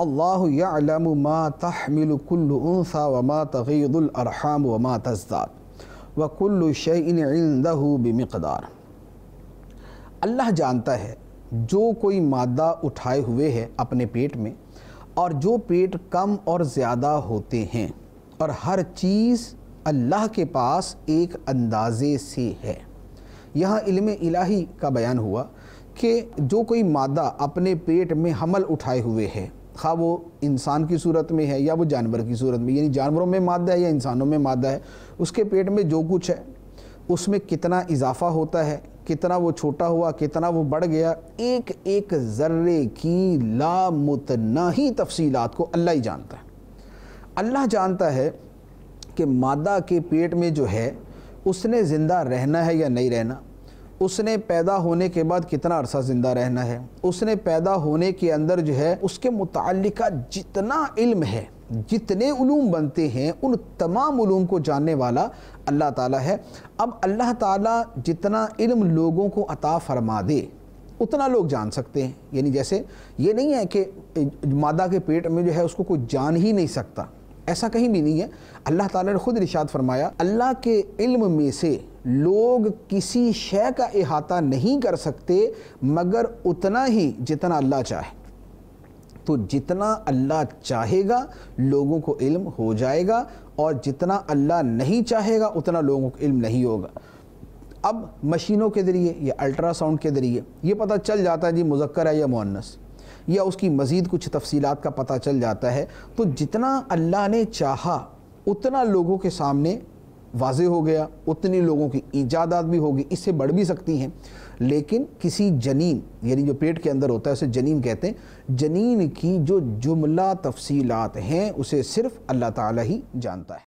अल्लाह मा तहमिल कुल्लसा वमा तजदाद व कुल्ल अल्लाह जानता है जो कोई मादा उठाए हुए है अपने पेट में और जो पेट कम और ज़्यादा होते हैं और हर चीज़ अल्लाह के पास एक अंदाजे से है यहाँ इल्म इलाही का बयान हुआ कि जो कोई मादा अपने पेट में हमल उठाए हुए है खा वो इंसान की सूरत में है या वो जानवर की सूरत में यानी जानवरों में मादा है या इंसानों में मादा है उसके पेट में जो कुछ है उसमें कितना इजाफा होता है कितना वो छोटा हुआ कितना वो बढ़ गया एक एक ज़र्रे की ही तफसीलात को अल्लाह ही जानता है अल्लाह जानता है कि मादा के पेट में जो है उसने ज़िंदा रहना है या नहीं रहना उसने पैदा होने के बाद कितना अरसा ज़िंदा रहना है उसने पैदा होने के अंदर जो है उसके मुतल जितना इल्म है जितने ूम बनते हैं उन तमाम ूम को जानने वाला अल्लाह ताला है अब अल्लाह ताला जितना इल्म लोगों को अता फरमा दे उतना लोग जान सकते हैं यानी जैसे ये नहीं है कि मादा के पेट में जो है उसको कोई जान ही नहीं सकता ऐसा कहीं भी नहीं है अल्लाह ताला ने ख़ुद इरशाद फरमाया अल्लाह के इल्म में से लोग किसी शय का अहाता नहीं कर सकते मगर उतना ही जितना अल्लाह चाहे तो जितना अल्लाह चाहेगा लोगों को इल्म हो जाएगा और जितना अल्लाह नहीं चाहेगा उतना लोगों को इल्म नहीं होगा अब मशीनों के ज़रिए या अल्ट्रासाउंड के ज़रिए ये पता चल जाता है जी मुजक्र है या मुन्नस या उसकी मज़ीद कुछ तफसीलात का पता चल जाता है तो जितना अल्लाह ने चाहा उतना लोगों के सामने वाज हो गया उतने लोगों की ईजादात भी होगी इससे बढ़ भी सकती हैं लेकिन किसी जनीन यानी जो पेट के अंदर होता है उसे जनीन कहते हैं जनीन की जो जुमला तफसीलात हैं उसे सिर्फ अल्लाह ताला ही जानता है